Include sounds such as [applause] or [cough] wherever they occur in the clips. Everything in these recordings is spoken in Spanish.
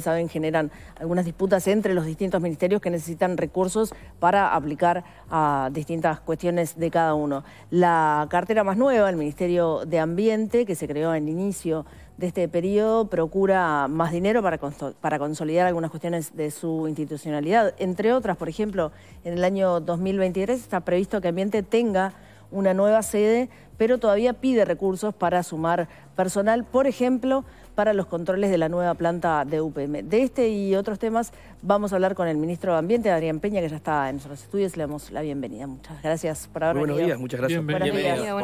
saben, generan algunas disputas entre los distintos ministerios que necesitan recursos para aplicar a distintas cuestiones de cada uno. La cartera más nueva, el Ministerio de Ambiente, que se creó en inicio de este periodo, procura más dinero para, para consolidar algunas cuestiones de su institucionalidad. Entre otras, por ejemplo, en el año 2023 está previsto que Ambiente tenga una nueva sede, pero todavía pide recursos para sumar personal, por ejemplo, para los controles de la nueva planta de UPM. De este y otros temas vamos a hablar con el ministro de Ambiente, Adrián Peña, que ya está en nuestros estudios. Le damos la bienvenida. Muchas gracias por haber Muy buenos días, muchas gracias por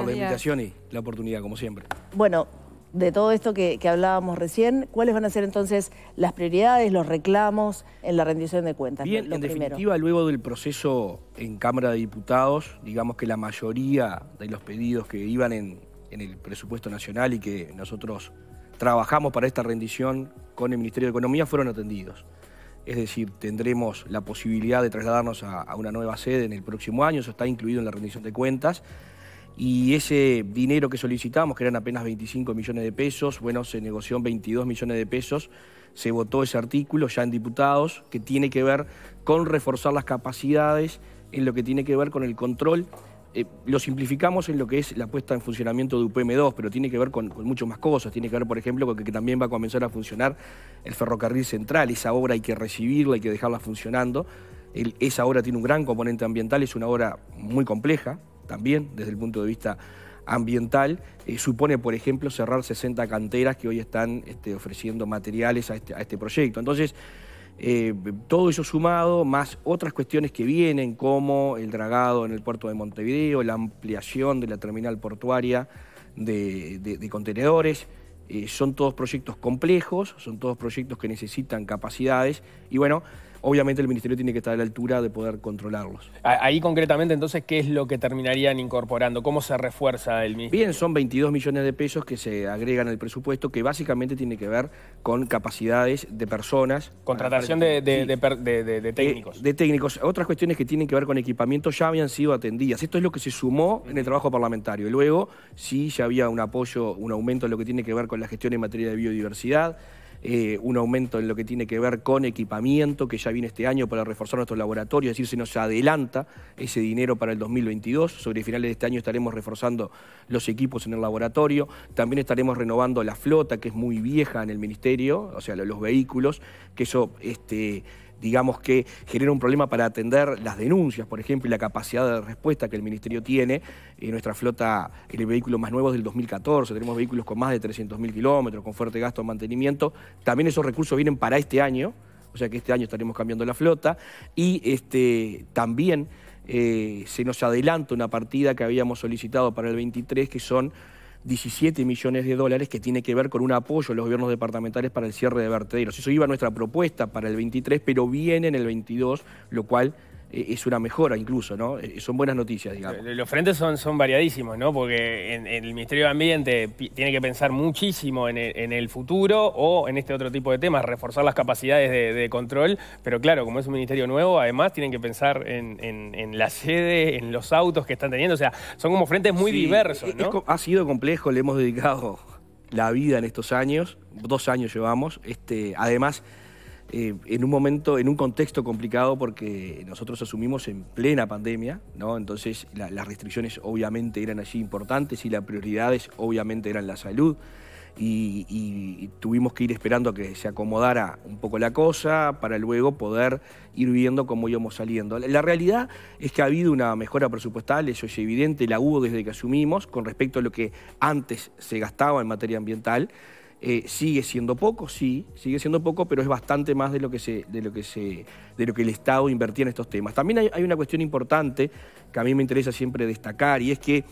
la invitación y la oportunidad, como siempre. Bueno, de todo esto que, hablábamos recién, ¿cuáles van a ser entonces las prioridades, los reclamos en la rendición de cuentas? Bien, en definitiva, luego del proceso en Cámara de Diputados, digamos que la mayoría de los pedidos que iban en el presupuesto nacional y que nosotros trabajamos para esta rendición con el Ministerio de Economía fueron atendidos. Es decir, tendremos la posibilidad de trasladarnos a, una nueva sede en el próximo año, eso está incluido en la rendición de cuentas. Y ese dinero que solicitamos, que eran apenas 25 millones de pesos, bueno, se negoció en 22 millones de pesos, se votó ese artículo ya en diputados, que tiene que ver con reforzar las capacidades en lo que tiene que ver con el control eh, lo simplificamos en lo que es la puesta en funcionamiento de UPM2, pero tiene que ver con, con mucho más cosas. Tiene que ver, por ejemplo, con que, también va a comenzar a funcionar el ferrocarril central. Esa obra hay que recibirla, hay que dejarla funcionando. esa obra tiene un gran componente ambiental, es una obra muy compleja también desde el punto de vista ambiental eh, supone, por ejemplo, cerrar 60 canteras que hoy están este, ofreciendo materiales a este, a este proyecto. Entonces, eh, todo eso sumado, más otras cuestiones que vienen, como el dragado en el puerto de Montevideo, la ampliación de la terminal portuaria de, contenedores. Eh, son todos proyectos complejos, son todos proyectos que necesitan capacidades. Y bueno, obviamente el ministerio tiene que estar a la altura de poder controlarlos. Ahí concretamente, entonces, ¿qué es lo que terminarían incorporando? ¿Cómo se refuerza el ministerio? Bien, son 22 millones de pesos que se agregan al presupuesto, que básicamente tiene que ver con capacidades de personas. Contratación de, de, técnicos. De, técnicos. Otras cuestiones que tienen que ver con equipamiento ya habían sido atendidas. Esto es lo que se sumó en el trabajo parlamentario. Luego, sí, ya había un apoyo, un aumento en lo que tiene que ver con la gestión en materia de biodiversidad. Eh, un aumento en lo que tiene que ver con equipamiento, que ya viene este año para reforzar nuestros laboratorios, es decir, se nos adelanta ese dinero para el 2022. Sobre finales de este año estaremos reforzando los equipos en el laboratorio, también estaremos renovando la flota, que es muy vieja en el Ministerio, o sea, los vehículos, que eso... Este, digamos que genera un problema para atender las denuncias, por ejemplo, y la capacidad de respuesta que el Ministerio tiene. Eh, nuestra flota, el vehículo más nuevos del 2014, tenemos vehículos con más de 300.000 kilómetros, con fuerte gasto en mantenimiento. También esos recursos vienen para este año, o sea que este año estaremos cambiando la flota. Y este, también eh, se nos adelanta una partida que habíamos solicitado para el 23, que son 17 millones de dólares que tiene que ver con un apoyo a los gobiernos departamentales para el cierre de vertederos. Eso iba a nuestra propuesta para el 23, pero viene en el 22, lo cual e-, es una mejora incluso, ¿no? E-, son buenas noticias, digamos. Los frentes son, son variadísimos, ¿no? Porque en, el Ministerio de Ambiente tiene que pensar muchísimo en el, futuro o en este otro tipo de temas, reforzar las capacidades de, control, pero claro, como es un ministerio nuevo, además tienen que pensar en, la sede, en los autos que están teniendo, o sea, son como frentes muy diversos, e-, ¿no? ha sido complejo, le hemos dedicado la vida en estos años, dos años llevamos, este, además eh, en un momento, en un contexto complicado porque nosotros asumimos en plena pandemia, ¿no? Entonces las restricciones obviamente eran allí importantes y las prioridades obviamente eran la salud. Y, y, tuvimos que ir esperando a que se acomodara un poco la cosa para luego poder ir viendo cómo íbamos saliendo. La realidad es que ha habido una mejora presupuestal, eso es evidente, la hubo desde que asumimos con respecto a lo que antes se gastaba en materia ambiental. Eh, sigue siendo poco, sí, sigue siendo poco, pero es bastante más de lo que se, de lo que se, de lo que el Estado invertía en estos temas. También hay una cuestión importante que a mí me interesa siempre destacar y es que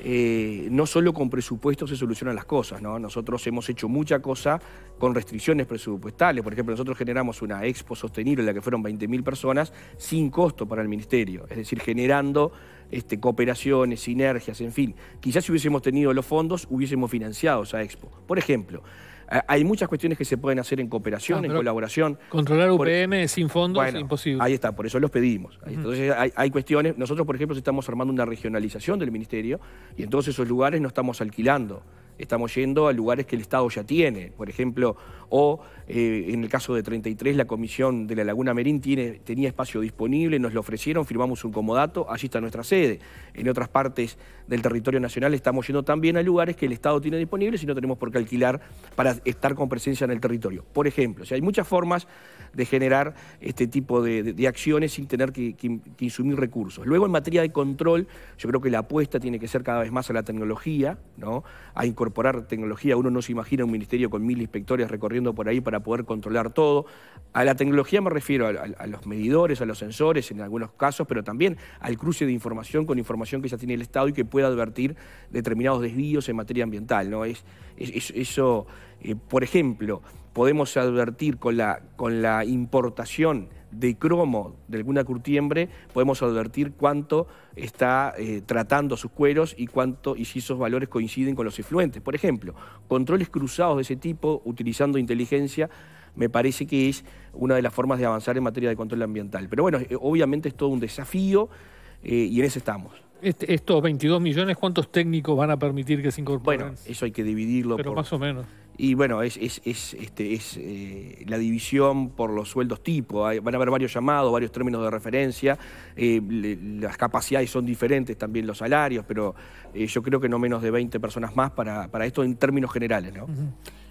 eh, no solo con presupuesto se solucionan las cosas, ¿no? Nosotros hemos hecho mucha cosa con restricciones presupuestales. Por ejemplo, nosotros generamos una expo sostenible en la que fueron 20.000 personas sin costo para el ministerio, es decir, generando este, cooperaciones, sinergias, en fin. Quizás si hubiésemos tenido los fondos, hubiésemos financiado esa expo. Por ejemplo, eh, hay muchas cuestiones que se pueden hacer en cooperación, ah, en colaboración. Controlar e- UPM sin fondos es imposible. Ahí está, por eso los pedimos. Entonces hay, hay, cuestiones. Nosotros, por ejemplo, estamos armando una regionalización del ministerio y entonces esos lugares no estamos alquilando. Estamos yendo a lugares que el Estado ya tiene, por ejemplo, o eh, en el caso de 33, la comisión de la Laguna Merín tiene, tenía espacio disponible, nos lo ofrecieron, firmamos un comodato, allí está nuestra sede. En otras partes del territorio nacional estamos yendo también a lugares que el Estado tiene disponibles y no tenemos por qué alquilar para estar con presencia en el territorio. Por ejemplo, o hay muchas formas de generar este tipo de, acciones sin tener que, insumir recursos. Luego, en materia de control, yo creo que la apuesta tiene que ser cada vez más a la tecnología, ¿no? a incorporar tecnología. Uno no se imagina un ministerio con mil inspectores recorriendo por ahí para para poder controlar todo. A la tecnología me refiero a, los medidores, a los sensores en algunos casos, pero también al cruce de información con información que ya tiene el Estado y que pueda advertir determinados desvíos en materia ambiental. ¿no? es eso eh, por ejemplo, podemos advertir con la, con la importación de cromo de alguna curtiembre, podemos advertir cuánto está eh, tratando sus cueros y cuánto y si esos valores coinciden con los efluentes. Por ejemplo, controles cruzados de ese tipo, utilizando inteligencia, me parece que es una de las formas de avanzar en materia de control ambiental. Pero bueno, eh, obviamente es todo un desafío y en eso estamos. Este, estos 22 millones, ¿cuántos técnicos van a permitir que se incorporen? Bueno, eso hay que dividirlo. Pero más o menos. Y bueno, es, es, este, es eh, la división por los sueldos tipo. van a haber varios llamados, varios términos de referencia. Eh, las capacidades son diferentes también los salarios, pero eh, yo creo que no menos de 20 personas más para, esto en términos generales. ¿no?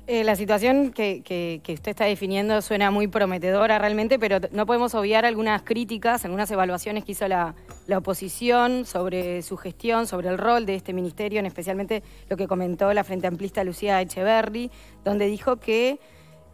Eh, la situación que, que, usted está definiendo suena muy prometedora realmente, pero no podemos obviar algunas críticas, algunas evaluaciones que hizo la, oposición sobre su gestión, sobre el rol de este ministerio, en especialmente lo que comentó la Frente Amplista Lucía Echeverri, donde dijo que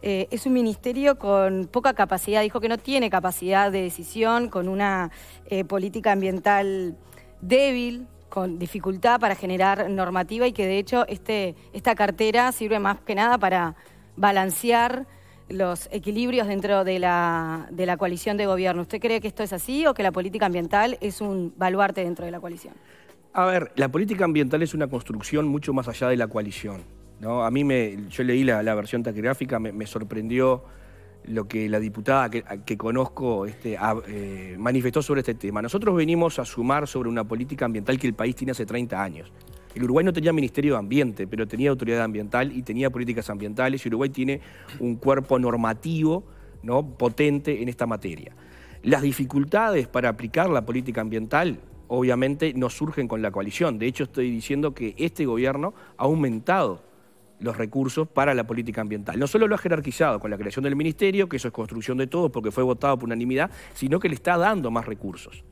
eh, es un ministerio con poca capacidad, dijo que no tiene capacidad de decisión, con una eh, política ambiental débil, con dificultad para generar normativa y que de hecho este, esta cartera sirve más que nada para balancear los equilibrios dentro de la, de la coalición de gobierno. ¿Usted cree que esto es así o que la política ambiental es un baluarte dentro de la coalición? A ver, la política ambiental es una construcción mucho más allá de la coalición. ¿no? A mí, me, yo leí la, versión taquigráfica, me sorprendió lo que la diputada que, conozco este, eh, manifestó sobre este tema. Nosotros venimos a sumar sobre una política ambiental que el país tiene hace 30 años. El Uruguay no tenía Ministerio de Ambiente, pero tenía autoridad ambiental y tenía políticas ambientales y Uruguay tiene un cuerpo normativo ¿no? potente en esta materia. Las dificultades para aplicar la política ambiental obviamente no surgen con la coalición. De hecho, estoy diciendo que este gobierno ha aumentado los recursos para la política ambiental. No solo lo ha jerarquizado con la creación del ministerio, que eso es construcción de todos porque fue votado por unanimidad, sino que le está dando más recursos.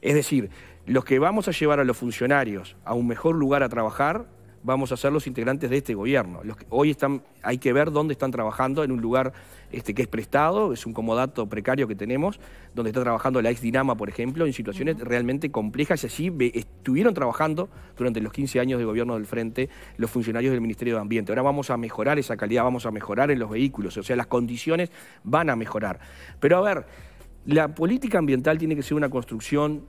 Es decir, los que vamos a llevar a los funcionarios a un mejor lugar a trabajar vamos a ser los integrantes de este gobierno. hoy están, hay que ver dónde están trabajando, en un lugar este, que es prestado, es un comodato precario que tenemos, donde está trabajando la ex Dinama, por ejemplo, en situaciones realmente complejas y así estuvieron trabajando durante los 15 años de gobierno del Frente los funcionarios del Ministerio de Ambiente. Ahora vamos a mejorar esa calidad, vamos a mejorar en los vehículos, o sea, las condiciones van a mejorar. Pero a ver, la política ambiental tiene que ser una construcción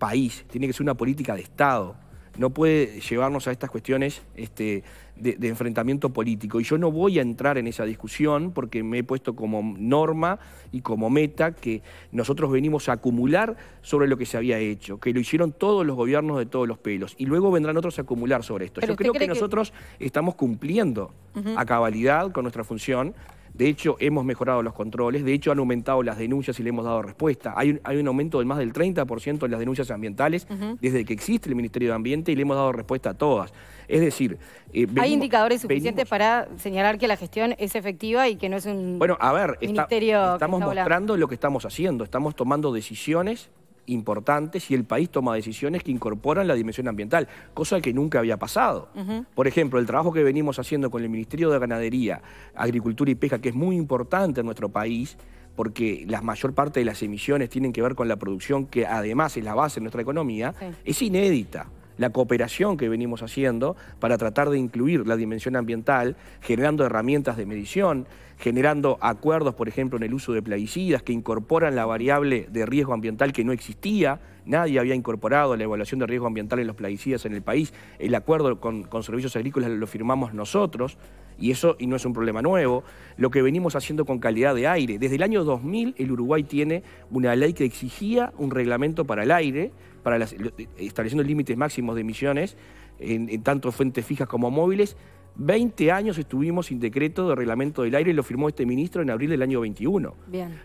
país, tiene que ser una política de Estado no puede llevarnos a estas cuestiones este, de, enfrentamiento político. Y yo no voy a entrar en esa discusión porque me he puesto como norma y como meta que nosotros venimos a acumular sobre lo que se había hecho, que lo hicieron todos los gobiernos de todos los pelos. Y luego vendrán otros a acumular sobre esto. yo creo que, nosotros estamos cumpliendo a cabalidad con nuestra función de hecho, hemos mejorado los controles, de hecho han aumentado las denuncias y le hemos dado respuesta. Hay un, aumento de más del 30% en las denuncias ambientales desde que existe el Ministerio de Ambiente y le hemos dado respuesta a todas. Es decir... Eh, ¿Hay indicadores suficientes para señalar que la gestión es efectiva y que no es un... Bueno, a ver, estamos mostrando lo que estamos haciendo, estamos tomando decisiones importantes y el país toma decisiones que incorporan la dimensión ambiental, cosa que nunca había pasado. Por ejemplo, el trabajo que venimos haciendo con el Ministerio de Ganadería, Agricultura y Pesca, que es muy importante en nuestro país, porque la mayor parte de las emisiones tienen que ver con la producción, que además es la base de nuestra economía, es inédita la cooperación que venimos haciendo para tratar de incluir la dimensión ambiental, generando herramientas de medición, generando acuerdos, por ejemplo, en el uso de plaguicidas que incorporan la variable de riesgo ambiental que no existía. Nadie había incorporado la evaluación de riesgo ambiental en los plaguicidas en el país. El acuerdo con, servicios agrícolas lo firmamos nosotros y eso y no es un problema nuevo. Lo que venimos haciendo con calidad de aire. Desde el año 2000 el Uruguay tiene una ley que exigía un reglamento para el aire para las, estableciendo límites máximos de emisiones en, tanto fuentes fijas como móviles. 20 años estuvimos sin decreto de reglamento del aire y lo firmó este ministro en abril del año 21.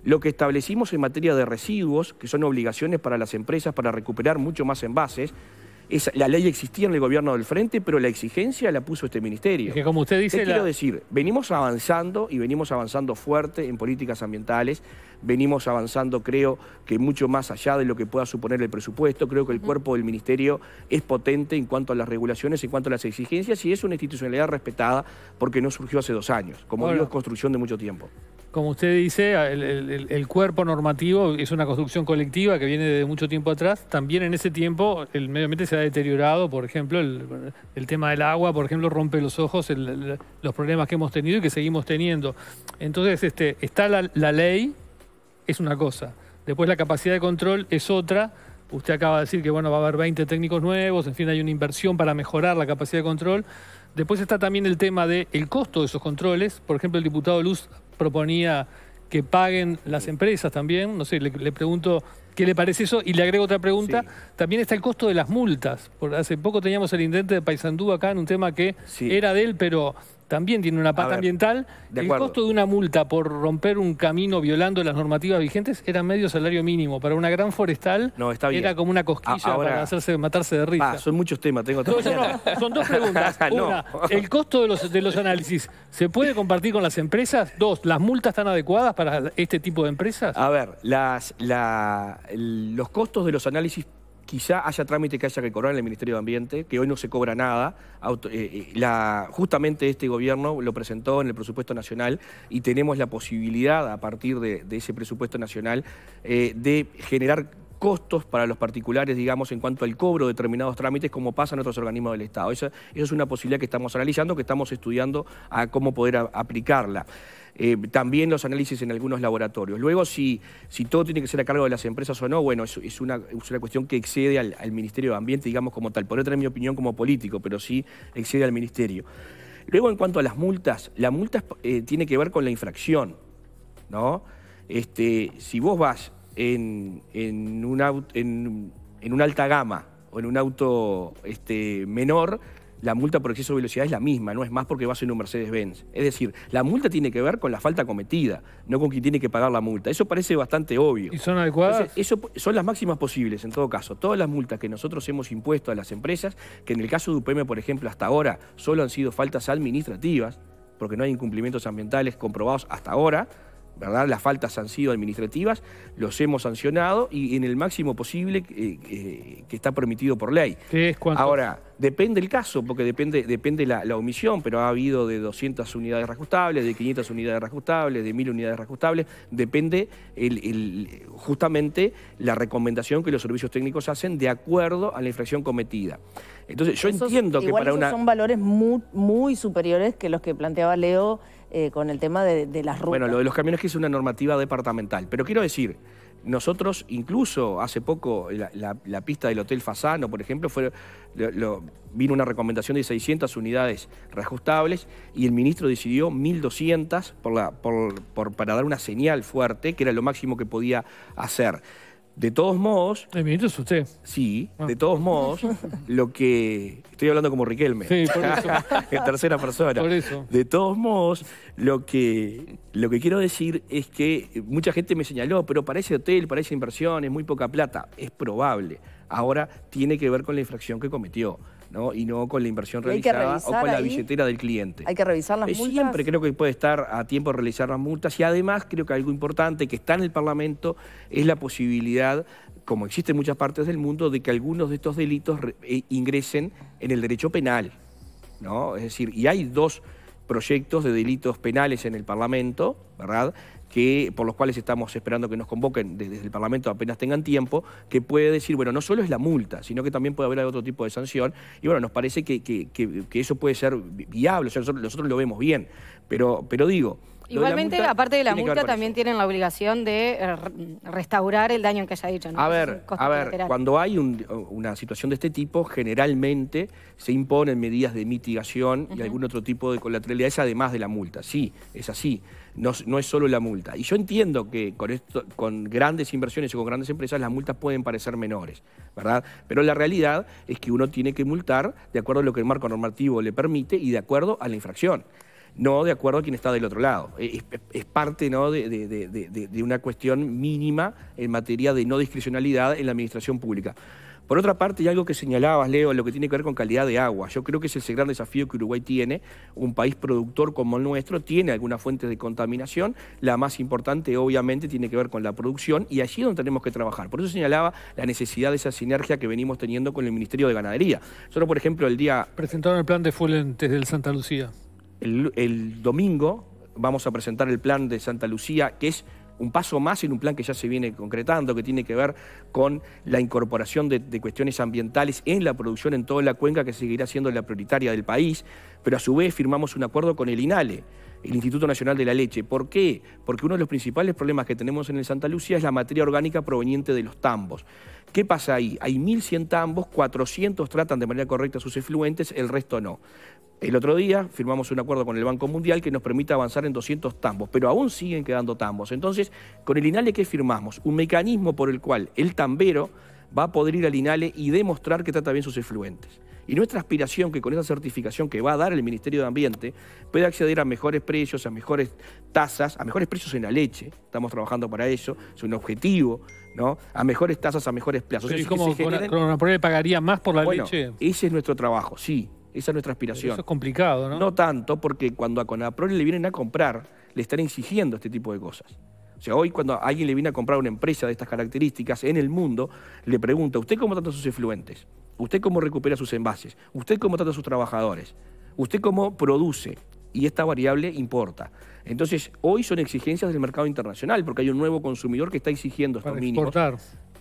Lo que establecimos en materia de residuos, que son obligaciones para las empresas para recuperar mucho más envases, la ley existía en el gobierno del frente, pero la exigencia la puso este ministerio. que como usted dice... quiero decir, venimos avanzando y venimos avanzando fuerte en políticas ambientales, venimos avanzando creo que mucho más allá de lo que pueda suponer el presupuesto, creo que el cuerpo del ministerio es potente en cuanto a las regulaciones, en cuanto a las exigencias y es una institucionalidad respetada porque no surgió hace dos años, como digo, es construcción de mucho tiempo como usted dice, el, cuerpo normativo es una construcción colectiva que viene de mucho tiempo atrás. También en ese tiempo el medio ambiente se ha deteriorado, por ejemplo, el, tema del agua, por ejemplo, rompe los ojos los problemas que hemos tenido y que seguimos teniendo. Entonces, este, está la, ley, es una cosa. Después la capacidad de control es otra. Usted acaba de decir que bueno, va a haber 20 técnicos nuevos, en fin, hay una inversión para mejorar la capacidad de control. Después está también el tema del costo de esos controles. Por ejemplo, el diputado Luz proponía que paguen las empresas también. No sé, le, pregunto qué le parece eso. Y le agrego otra pregunta. También está el costo de las multas. Por, hace poco teníamos el intendente de Paysandú acá en un tema que era de él, pero también tiene una pata ambiental. el costo de una multa por romper un camino violando las normativas vigentes era medio salario mínimo. Para una gran forestal no, está era como una cosquilla para hacerse, matarse de risa. Ah, son muchos temas, tengo no, Son dos preguntas. [laughs] Ah, una, el costo de los, los análisis, ¿se puede compartir con las empresas? Dos, ¿las multas están adecuadas para este tipo de empresas? A ver, los costos de los análisis quizá haya trámites que haya que cobrar en el Ministerio de Ambiente, que hoy no se cobra nada. Eh, eh, justamente este gobierno lo presentó en el presupuesto nacional y tenemos la posibilidad, a partir de, ese presupuesto nacional, eh, de generar costos para los particulares, digamos, en cuanto al cobro de determinados trámites, como pasa en otros organismos del Estado. Esa, es una posibilidad que estamos analizando, que estamos estudiando a cómo poder aplicarla. Eh, también los análisis en algunos laboratorios. Luego, si, si todo tiene que ser a cargo de las empresas o no, bueno, es, es, una, cuestión que excede al, Ministerio de Ambiente, digamos, como tal. Por otra, mi opinión, como político, pero sí excede al Ministerio. Luego, en cuanto a las multas, la multa eh, tiene que ver con la infracción, ¿no? Este, si vos vas en, en, en, una alta gama o en un auto este, menor, la multa por exceso de velocidad es la misma, no es más porque vas en un Mercedes-Benz. Es decir, la multa tiene que ver con la falta cometida, no con quien tiene que pagar la multa. Eso parece bastante obvio. ¿Y son adecuadas? eso son las máximas posibles, en todo caso. Todas las multas que nosotros hemos impuesto a las empresas, que en el caso de UPM, por ejemplo, hasta ahora solo han sido faltas administrativas, porque no hay incumplimientos ambientales comprobados hasta ahora, ¿verdad? Las faltas han sido administrativas, los hemos sancionado y en el máximo posible eh, que está permitido por ley. Ahora, depende el caso, porque depende, depende la, omisión, pero ha habido de 200 unidades reajustables, de 500 unidades reajustables, de 1000 unidades reajustables, depende justamente la recomendación que los servicios técnicos hacen de acuerdo a la infracción cometida. Entonces, yo entiendo que para una... Son valores muy superiores que los que planteaba Leo eh, con el tema de, las rutas. Bueno, lo de los camiones que es una normativa departamental, pero quiero decir, nosotros, incluso hace poco, la, pista del Hotel Fasano, por ejemplo, fue, lo, vino una recomendación de 600 unidades reajustables y el ministro decidió 1.200 para dar una señal fuerte, que era lo máximo que podía hacer. De todos modos. El eh, ministro es usted. Sí, ah. de todos modos, [laughs] lo que. Estoy hablando como Riquelme. Sí, [laughs] en tercera persona. Por eso. De todos modos, lo que, lo que quiero decir es que mucha gente me señaló, pero para ese hotel, para esa inversión, es muy poca plata. Es probable. Ahora tiene que ver con la infracción que cometió y no con la inversión realizada o con la billetera del cliente. Hay que revisar las eh, multas. Siempre creo que puede estar a tiempo de realizar las multas y además creo que algo importante que está en el Parlamento es la posibilidad como existe en muchas partes del mundo, de que algunos de estos delitos eh, ingresen en el derecho penal. ¿no? Es decir, y hay dos proyectos de delitos penales en el Parlamento, ¿verdad? que, por los cuales estamos esperando que nos convoquen desde el Parlamento apenas tengan tiempo, que puede decir, bueno, no solo es la multa, sino que también puede haber otro tipo de sanción. Y bueno, nos parece que, eso puede ser viable, o sea, nosotros, lo vemos bien, pero, pero digo... Igualmente, aparte de la multa, también tienen la obligación de eh, restaurar el daño que haya hecho. ¿no? A ver, a ver cuando hay una situación de este tipo, generalmente se imponen medidas de mitigación y algún otro tipo de colateralidad, además de la multa. Sí, es así no, es solo la multa. Y yo entiendo que con, esto, con grandes inversiones o con grandes empresas las multas pueden parecer menores, ¿verdad? Pero la realidad es que uno tiene que multar de acuerdo a lo que el marco normativo le permite y de acuerdo a la infracción no de acuerdo a quien está del otro lado. E, es, parte ¿no? de una cuestión mínima en materia de no discrecionalidad en la administración pública. Por otra parte, y algo que señalabas, Leo, lo que tiene que ver con calidad de agua. Yo creo que ese es el gran desafío que Uruguay tiene. Un país productor como el nuestro tiene algunas fuentes de contaminación. La más importante, obviamente, tiene que ver con la producción y allí es donde tenemos que trabajar. Por eso señalaba la necesidad de esa sinergia que venimos teniendo con el Ministerio de Ganadería. Solo, por ejemplo, el día... Presentaron el plan de Fulent desde Santa Lucía. el domingo vamos a presentar el plan de Santa Lucía, que es un paso más en un plan que ya se viene concretando, que tiene que ver con la incorporación de, cuestiones ambientales en la producción en toda la cuenca, que seguirá siendo la prioritaria del país, pero a su vez firmamos un acuerdo con el INALE, el Instituto Nacional de la Leche. ¿Por qué? Porque uno de los principales problemas que tenemos en el Santa Lucía es la materia orgánica proveniente de los tambos. ¿Qué pasa ahí? Hay 1.100 tambos, 400 tratan de manera correcta sus efluentes, el resto no. El otro día firmamos un acuerdo con el Banco Mundial que nos permite avanzar en 200 tambos, pero aún siguen quedando tambos. Entonces, con el INALE, ¿qué firmamos? Un mecanismo por el cual el tambero va a poder ir al INALE y demostrar que trata bien sus efluentes. Y nuestra aspiración que con esa certificación que va a dar el Ministerio de Ambiente pueda acceder a mejores precios, a mejores tasas, a mejores precios en la leche. Estamos trabajando para eso, es un objetivo. ¿no? A mejores tasas, a mejores plazos. Pero ¿Y cómo pagaría más por la leche? Ese es nuestro trabajo, sí. Esa es nuestra aspiración. eso es complicado, ¿no? No tanto, porque cuando a Conapro le vienen a comprar, le están exigiendo este tipo de cosas. O sea, hoy cuando alguien le viene a comprar una empresa de estas características en el mundo, le pregunta, ¿usted cómo trata sus efluentes? ¿Usted cómo recupera sus envases? ¿Usted cómo trata a sus trabajadores? ¿Usted cómo produce? Y esta variable importa. Entonces, hoy son exigencias del mercado internacional, porque hay un nuevo consumidor que está exigiendo estos Para mínimos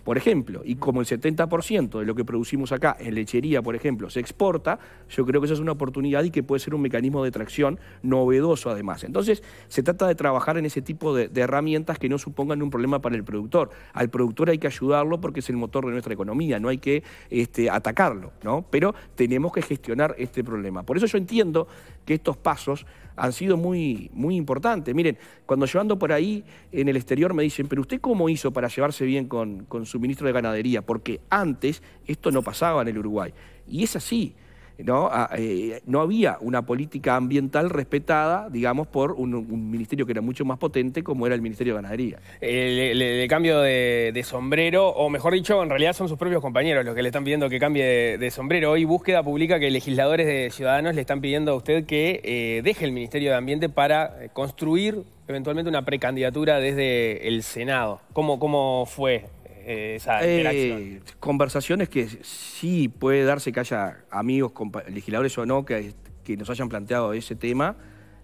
por ejemplo, y como el 70% de lo que producimos acá en lechería, por ejemplo, se exporta, yo creo que esa es una oportunidad y que puede ser un mecanismo de tracción novedoso además. Entonces, se trata de trabajar en ese tipo de, herramientas que no supongan un problema para el productor. Al productor hay que ayudarlo porque es el motor de nuestra economía, no hay que este, atacarlo, ¿no? Pero tenemos que gestionar este problema. Por eso yo entiendo que estos pasos han sido muy, muy importantes. Miren, cuando yo ando por ahí en el exterior me dicen, pero usted cómo hizo para llevarse bien con, con su ministro de Ganadería, porque antes esto no pasaba en el Uruguay. Y es así. ¿no? Ah, eh, no había una política ambiental respetada, digamos, por un, ministerio que era mucho más potente como era el Ministerio de Ganadería. El, cambio de, sombrero, o mejor dicho, en realidad son sus propios compañeros los que le están pidiendo que cambie de, sombrero. Hoy búsqueda pública que legisladores de Ciudadanos le están pidiendo a usted que eh, deje el Ministerio de Ambiente para eh, construir eventualmente una precandidatura desde el Senado. ¿Cómo, cómo fue eh, eh conversaciones que sí puede darse que haya amigos, legisladores o no, que, nos hayan planteado ese tema.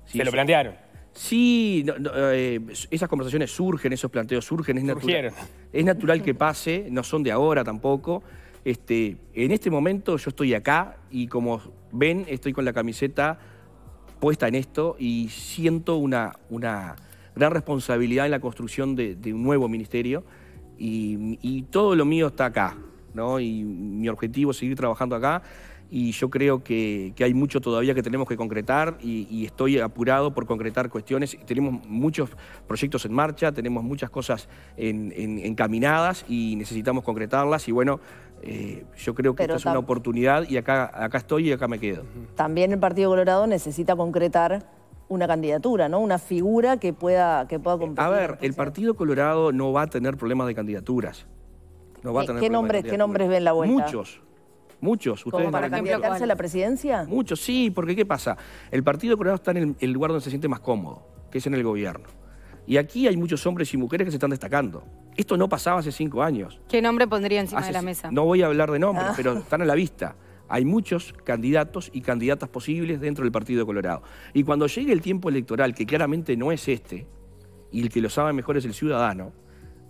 ¿Se lo plantearon? Sí, eh, esas conversaciones surgen, esos planteos surgen, es natural. Es natural que pase, no son de ahora tampoco. Este, en este momento yo estoy acá y como ven, estoy con la camiseta puesta en esto y siento una, una gran responsabilidad en la construcción de un nuevo ministerio. Y, todo lo mío está acá, ¿no? Y mi objetivo es seguir trabajando acá y yo creo que, hay mucho todavía que tenemos que concretar y, estoy apurado por concretar cuestiones. Tenemos muchos proyectos en marcha, tenemos muchas cosas encaminadas y necesitamos concretarlas y bueno... Eh, yo creo que esta es una oportunidad y acá, acá estoy y acá me quedo. También el Partido Colorado necesita concretar una candidatura, ¿no? Una figura que pueda, que pueda eh, competir. A ver, el Partido Colorado no va a tener problemas de candidaturas. ¿Qué, nombres, ¿Qué nombres ven la vuelta? Muchos. Muchos. ¿Ustedes para candidatarse a la presidencia? Muchos, sí, porque ¿qué pasa? El Partido Colorado está en el, lugar donde se siente más cómodo, que es en el gobierno. Y aquí hay muchos hombres y mujeres que se están destacando. Esto no pasaba hace cinco años. ¿Qué nombre pondría encima de la mesa? No voy a hablar de nombres, ah. pero están a la vista. Hay muchos candidatos y candidatas posibles dentro del Partido Colorado. Y cuando llegue el tiempo electoral, que claramente no es este, y el que lo sabe mejor es el ciudadano,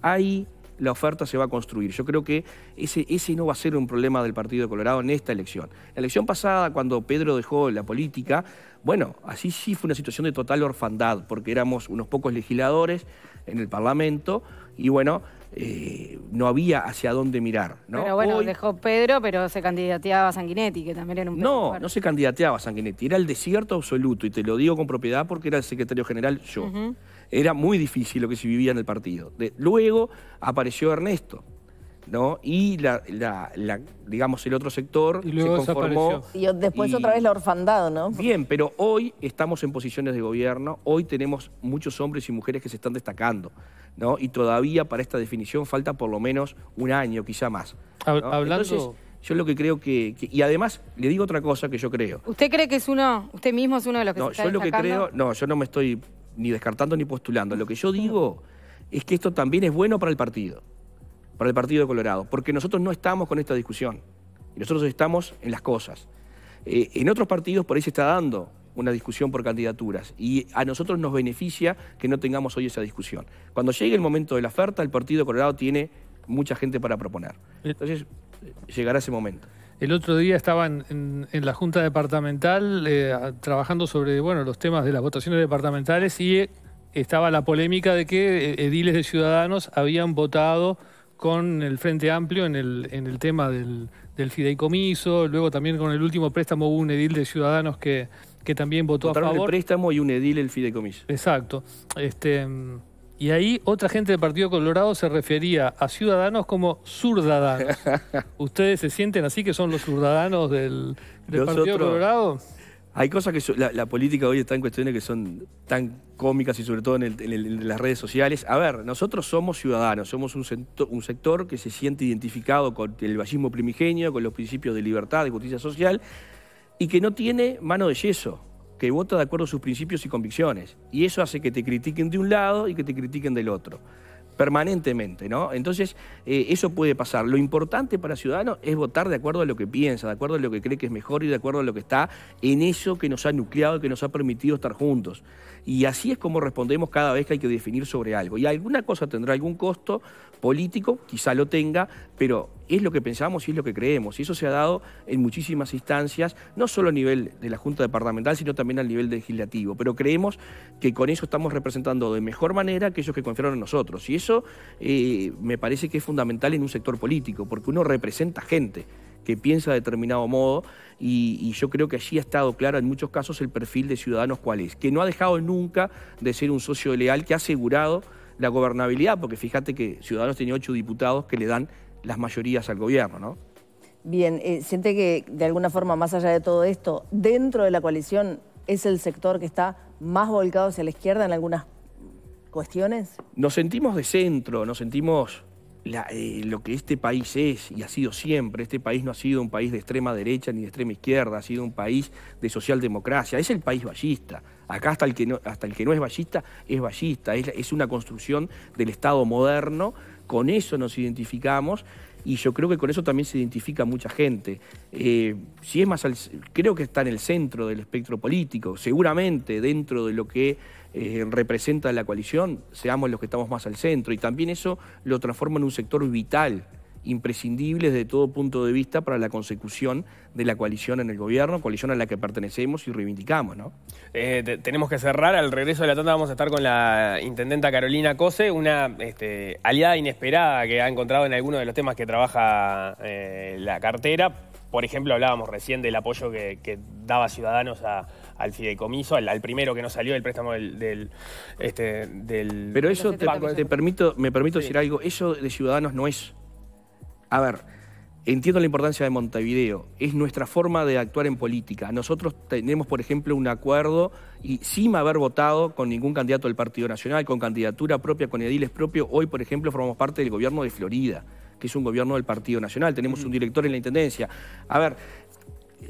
ahí la oferta se va a construir. Yo creo que ese, ese no va a ser un problema del Partido Colorado en esta elección. La elección pasada, cuando Pedro dejó la política, bueno, así sí fue una situación de total orfandad, porque éramos unos pocos legisladores en el Parlamento y bueno, eh, no había hacia dónde mirar. Pero bueno, dejó Pedro, pero se candidateaba Sanguinetti, que también era un... No, no se candidateaba Sanguinetti, era el desierto absoluto, y te lo digo con propiedad porque era el secretario general yo. Era muy difícil lo que se vivía en el partido. luego apareció Ernesto. ¿no? Y la, digamos, el otro sector y se conformó. Y después otra vez la orfandad, ¿no? Bien, pero hoy estamos en posiciones de gobierno, hoy tenemos muchos hombres y mujeres que se están destacando, ¿no? Y todavía para esta definición falta por lo menos un año, quizá más. Hablando... yo lo que creo que, Y además, le digo otra cosa que yo creo. ¿Usted cree que es uno, usted mismo es uno de los que no, está yo lo que creo, no, yo no me estoy ni descartando ni postulando. Lo que yo digo es que esto también es bueno para el partido para el Partido de Colorado, porque nosotros no estamos con esta discusión, y nosotros estamos en las cosas. Eh, en otros partidos por ahí se está dando una discusión por candidaturas y a nosotros nos beneficia que no tengamos hoy esa discusión. Cuando llegue el momento de la oferta, el Partido Colorado tiene mucha gente para proponer. Eh, Entonces, llegará ese momento. El otro día estaba en, la Junta Departamental eh, trabajando sobre bueno, los temas de las votaciones departamentales y estaba la polémica de que ediles de ciudadanos habían votado con el Frente Amplio en el, en el tema del, fideicomiso, luego también con el último préstamo hubo un edil de Ciudadanos que, también votó a favor. el préstamo y un edil el fideicomiso. Exacto. Este, y ahí otra gente del Partido Colorado se refería a ciudadanos como zurdadanos. [laughs] ¿Ustedes se sienten así que son los ciudadanos del, Partido Colorado? Hay cosas que la, la, política hoy está en cuestiones que son tan cómicas y sobre todo en, las redes sociales. A ver, nosotros somos ciudadanos, somos un, sector, un sector que se siente identificado con el vallismo primigenio, con los principios de libertad, de justicia social, y que no tiene mano de yeso, que vota de acuerdo a sus principios y convicciones. Y eso hace que te critiquen de un lado y que te critiquen del otro permanentemente, ¿no? Entonces, eh, eso puede pasar. Lo importante para Ciudadanos es votar de acuerdo a lo que piensa, de acuerdo a lo que cree que es mejor y de acuerdo a lo que está en eso que nos ha nucleado y que nos ha permitido estar juntos. Y así es como respondemos cada vez que hay que definir sobre algo. Y alguna cosa tendrá algún costo, político, quizá lo tenga, pero es lo que pensamos y es lo que creemos. Y eso se ha dado en muchísimas instancias, no solo a nivel de la Junta Departamental, sino también a nivel legislativo. Pero creemos que con eso estamos representando de mejor manera aquellos que confiaron en nosotros. Y eso eh, me parece que es fundamental en un sector político, porque uno representa gente que piensa de determinado modo y, y, yo creo que allí ha estado claro en muchos casos el perfil de Ciudadanos cuál es, que no ha dejado nunca de ser un socio leal, que ha asegurado la gobernabilidad, porque fíjate que Ciudadanos tiene ocho diputados que le dan las mayorías al gobierno, ¿no? Bien, eh, siente que de alguna forma, más allá de todo esto, dentro de la coalición es el sector que está más volcado hacia la izquierda en algunas cuestiones. Nos sentimos de centro, nos sentimos eh, lo que este país es y ha sido siempre. Este país no ha sido un país de extrema derecha ni de extrema izquierda, ha sido un país de socialdemocracia. Es el país ballista. Acá hasta el que no, hasta el que no es ballista es ballista es, una construcción del Estado moderno, con eso nos identificamos y yo creo que con eso también se identifica mucha gente. Eh, si es más, creo que está en el centro del espectro político, seguramente dentro de lo que eh, representa la coalición, seamos los que estamos más al centro y también eso lo transforma en un sector vital imprescindibles de todo punto de vista para la consecución de la coalición en el gobierno, coalición a la que pertenecemos y reivindicamos. ¿no? Eh, tenemos que cerrar, al regreso de la tanda vamos a estar con la intendenta Carolina Cose, una este, aliada inesperada que ha encontrado en algunos de los temas que trabaja eh, la cartera. Por ejemplo, hablábamos recién del apoyo que, daba Ciudadanos al fideicomiso, al, primero que no salió del préstamo este, del, Pero eso, te, permito, me permito decir algo, eso de Ciudadanos no es a ver, entiendo la importancia de Montevideo, es nuestra forma de actuar en política. Nosotros tenemos, por ejemplo, un acuerdo y sin haber votado con ningún candidato del Partido Nacional, con candidatura propia, con ediles propios, hoy, por ejemplo, formamos parte del gobierno de Florida, que es un gobierno del Partido Nacional, tenemos un director en la Intendencia. A ver,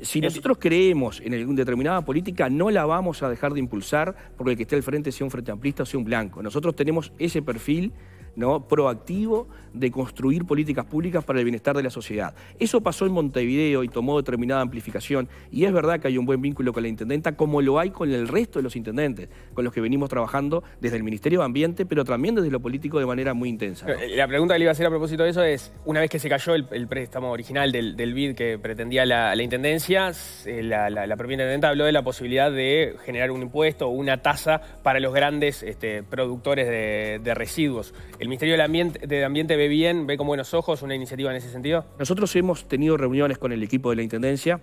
si nosotros creemos en determinada política, no la vamos a dejar de impulsar porque el que esté al frente sea un frente amplista o sea un blanco. Nosotros tenemos ese perfil ¿no? proactivo de construir políticas públicas para el bienestar de la sociedad. Eso pasó en Montevideo y tomó determinada amplificación y es verdad que hay un buen vínculo con la intendenta como lo hay con el resto de los intendentes, con los que venimos trabajando desde el Ministerio de Ambiente, pero también desde lo político de manera muy intensa. Eh, la pregunta que le iba a hacer a propósito de eso es, una vez que se cayó el, préstamo original del, BID que pretendía la, Intendencia, eh, la, la, la, propia Intendenta habló de la posibilidad de generar un impuesto o una tasa para los grandes este, productores de, residuos. ¿El Ministerio del Ambiente, ve bien, ve con buenos ojos una iniciativa en ese sentido? Nosotros hemos tenido reuniones con el equipo de la Intendencia.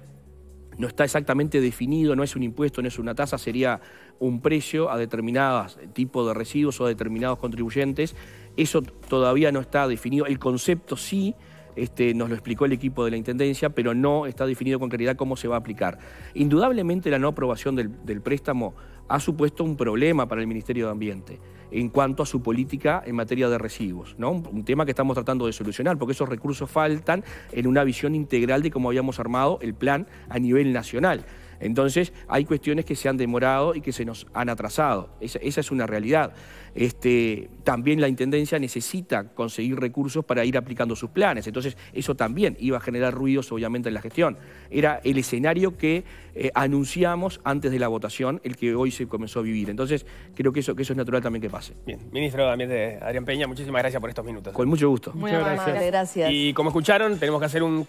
No está exactamente definido, no es un impuesto, no es una tasa, sería un precio a determinados eh, tipos de residuos o a determinados contribuyentes. Eso todavía no está definido. El concepto sí, este, nos lo explicó el equipo de la Intendencia, pero no está definido con claridad cómo se va a aplicar. Indudablemente la no aprobación del préstamo ha supuesto un problema para el Ministerio de Ambiente en cuanto a su política en materia de residuos, ¿no? un tema que estamos tratando de solucionar, porque esos recursos faltan en una visión integral de cómo habíamos armado el plan a nivel nacional. Entonces, hay cuestiones que se han demorado y que se nos han atrasado. Esa, es una realidad. Este, también la Intendencia necesita conseguir recursos para ir aplicando sus planes. Entonces, eso también iba a generar ruidos, obviamente, en la gestión. Era el escenario que eh, anunciamos antes de la votación, el que hoy se comenzó a vivir. Entonces, creo que eso, es natural también que pase. Bien, ministro de Adrián Peña, muchísimas gracias por estos minutos. Con mucho gusto. Muchas gracias. Y como escucharon, tenemos que hacer un...